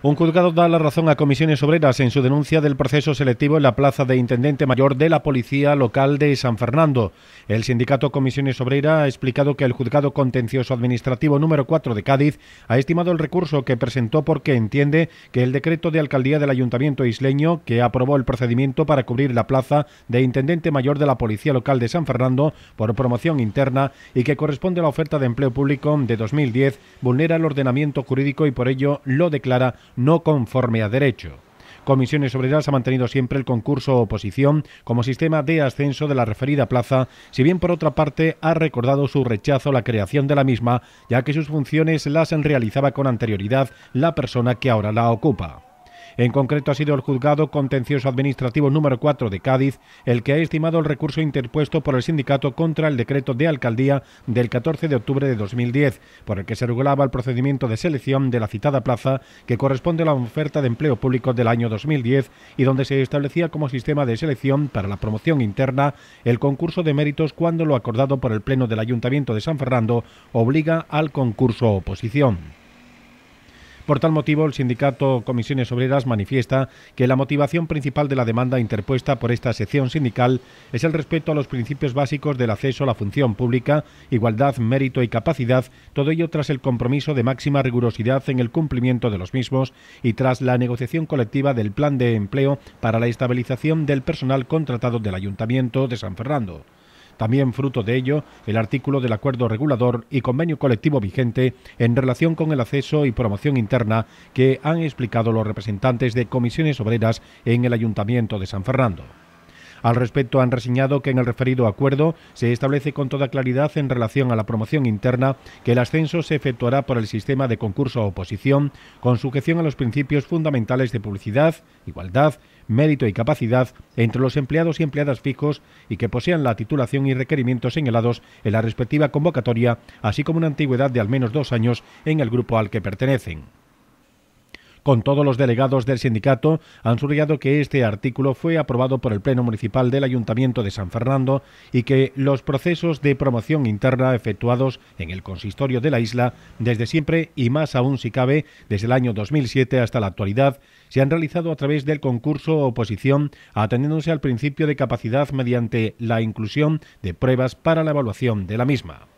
Un juzgado da la razón a comisiones obreras en su denuncia del proceso selectivo en la plaza de intendente mayor de la policía local de San Fernando. El sindicato Comisiones Obreras ha explicado que el juzgado contencioso administrativo número 4 de Cádiz ha estimado el recurso que presentó porque entiende que el decreto de alcaldía del ayuntamiento isleño que aprobó el procedimiento para cubrir la plaza de intendente mayor de la policía local de San Fernando por promoción interna y que corresponde a la oferta de empleo público de 2010 vulnera el ordenamiento jurídico y por ello lo declara no conforme a derecho. Comisiones Obreras ha mantenido siempre el concurso oposición como sistema de ascenso de la referida plaza, si bien por otra parte ha recordado su rechazo a la creación de la misma, ya que sus funciones las realizaba con anterioridad la persona que ahora la ocupa. En concreto ha sido el juzgado contencioso administrativo número 4 de Cádiz el que ha estimado el recurso interpuesto por el sindicato contra el decreto de alcaldía del 14 de octubre de 2010, por el que se regulaba el procedimiento de selección de la citada plaza que corresponde a la oferta de empleo público del año 2010 y donde se establecía como sistema de selección para la promoción interna el concurso de méritos cuando lo acordado por el Pleno del Ayuntamiento de San Fernando obliga al concurso oposición. Por tal motivo, el sindicato Comisiones Obreras manifiesta que la motivación principal de la demanda interpuesta por esta sección sindical es el respeto a los principios básicos del acceso a la función pública, igualdad, mérito y capacidad, todo ello tras el compromiso de máxima rigurosidad en el cumplimiento de los mismos y tras la negociación colectiva del plan de empleo para la estabilización del personal contratado del Ayuntamiento de San Fernando. También fruto de ello, el artículo del acuerdo regulador y convenio colectivo vigente en relación con el acceso y promoción interna que han explicado los representantes de comisiones obreras en el Ayuntamiento de San Fernando. Al respecto, han reseñado que en el referido acuerdo se establece con toda claridad en relación a la promoción interna que el ascenso se efectuará por el sistema de concurso a oposición, con sujeción a los principios fundamentales de publicidad, igualdad, mérito y capacidad entre los empleados y empleadas fijos y que posean la titulación y requerimientos señalados en la respectiva convocatoria, así como una antigüedad de al menos dos años en el grupo al que pertenecen con todos los delegados del sindicato, han subrayado que este artículo fue aprobado por el Pleno Municipal del Ayuntamiento de San Fernando y que los procesos de promoción interna efectuados en el consistorio de la isla desde siempre y más aún si cabe desde el año 2007 hasta la actualidad se han realizado a través del concurso oposición atendiéndose al principio de capacidad mediante la inclusión de pruebas para la evaluación de la misma.